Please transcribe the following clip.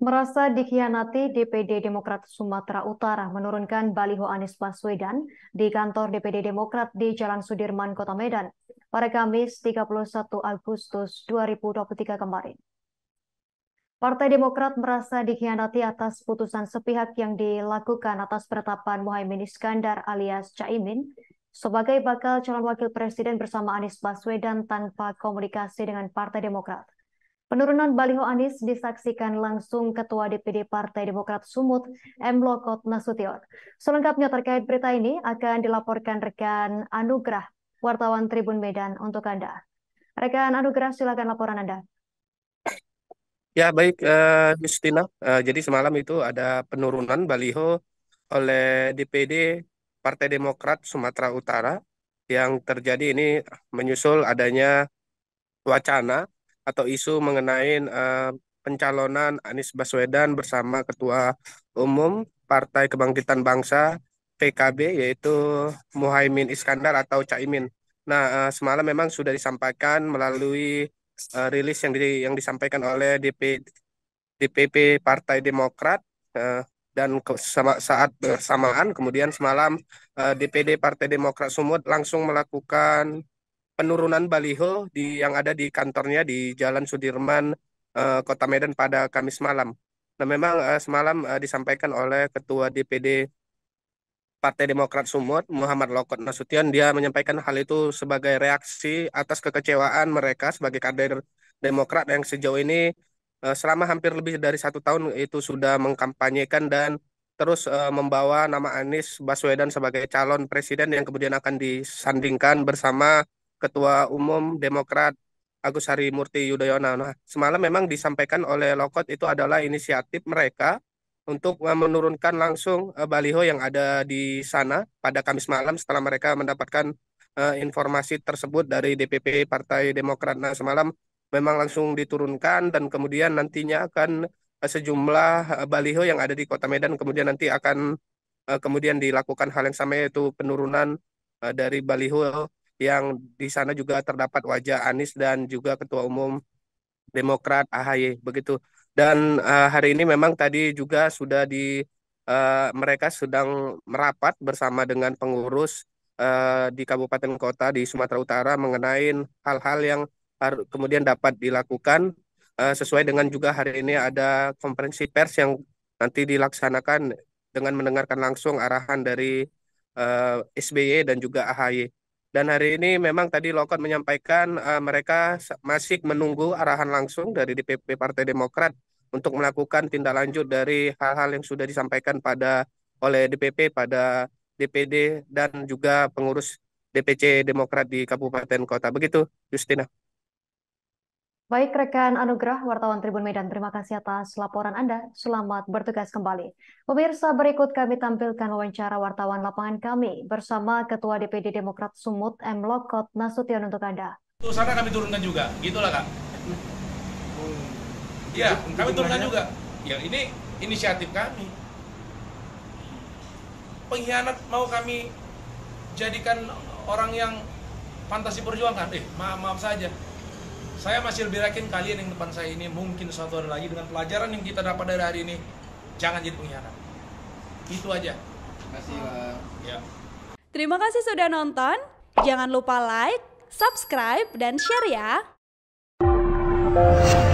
Merasa dikhianati, DPD Demokrat Sumatera Utara menurunkan baliho Anies Baswedan di kantor DPD Demokrat di Jalan Sudirman, Kota Medan pada Kamis 31 Agustus 2023 kemarin. Partai Demokrat merasa dikhianati atas putusan sepihak yang dilakukan atas penetapan Mohaimin Iskandar alias Caimin sebagai bakal calon wakil presiden bersama Anies Baswedan tanpa komunikasi dengan Partai Demokrat. Penurunan Baliho Anies disaksikan langsung Ketua DPD Partai Demokrat Sumut, M. Lokot Nasution. Selengkapnya terkait berita ini akan dilaporkan rekan Anugrah, wartawan Tribun Medan untuk Anda. Rekan Anugrah, silakan laporan Anda. Ya, baik, uh, Justina. Uh, jadi semalam itu ada penurunan Baliho oleh DPD Partai Demokrat Sumatera Utara yang terjadi ini menyusul adanya wacana atau isu mengenai uh, pencalonan Anies Baswedan bersama Ketua Umum Partai Kebangkitan Bangsa PKB yaitu Muhaimin Iskandar atau Caimin. Nah, uh, semalam memang sudah disampaikan melalui uh, rilis yang di, yang disampaikan oleh DP DPP Partai Demokrat uh, dan ke, sama, saat bersamaan kemudian semalam uh, DPD Partai Demokrat Sumut langsung melakukan penurunan baliho di yang ada di kantornya di Jalan Sudirman uh, Kota Medan pada Kamis malam. Nah, memang uh, semalam uh, disampaikan oleh Ketua DPD Partai Demokrat Sumut, Muhammad Lokot Nasution, dia menyampaikan hal itu sebagai reaksi atas kekecewaan mereka sebagai kader Demokrat yang sejauh ini selama hampir lebih dari satu tahun itu sudah mengkampanyekan dan terus membawa nama Anies Baswedan sebagai calon presiden yang kemudian akan disandingkan bersama Ketua Umum Demokrat Agus Harimurti Yudhoyono. Nah, semalam memang disampaikan oleh Lokot itu adalah inisiatif mereka untuk eh, menurunkan langsung eh, baliho yang ada di sana pada Kamis malam setelah mereka mendapatkan eh, informasi tersebut dari DPP Partai Demokrat. Nah, semalam memang langsung diturunkan dan kemudian nantinya akan sejumlah baliho yang ada di Kota Medan kemudian nanti akan kemudian dilakukan hal yang sama yaitu penurunan dari baliho yang di sana juga terdapat wajah Anies dan juga Ketua Umum Demokrat AHY begitu. Dan uh, hari ini memang tadi juga sudah di uh, mereka sedang merapat bersama dengan pengurus uh, di kabupaten kota di Sumatera Utara mengenai hal-hal yang kemudian dapat dilakukan uh, sesuai dengan juga hari ini ada konferensi pers yang nanti dilaksanakan dengan mendengarkan langsung arahan dari uh, SBY dan juga AHY. Dan hari ini memang tadi Lokot menyampaikan uh, mereka masih menunggu arahan langsung dari DPP Partai Demokrat untuk melakukan tindak lanjut dari hal-hal yang sudah disampaikan pada oleh DPP pada DPD dan juga pengurus DPC Demokrat di Kabupaten Kota. Begitu, Justina. Baik rekan Anugerah, wartawan Tribun Medan, terima kasih atas laporan Anda. Selamat bertugas kembali. Pemirsa, berikut kami tampilkan wawancara wartawan lapangan kami bersama Ketua DPD Demokrat Sumut M. Lokot Nasution untuk Anda. Tuh sana kami turunkan juga, gitulah Kak. Ya, kami turunkan juga. Ya, ini inisiatif kami. Pengkhianat mau kami jadikan orang yang pantas diperjuangkan. Eh, maaf, maaf saja saya masih lebih yakin kalian yang depan saya ini mungkin suatu hari lagi dengan pelajaran yang kita dapat dari hari ini jangan jadi pengkhianat. Itu aja. Terima kasih. Ya. Terima kasih sudah nonton. Jangan lupa like, subscribe, dan share ya.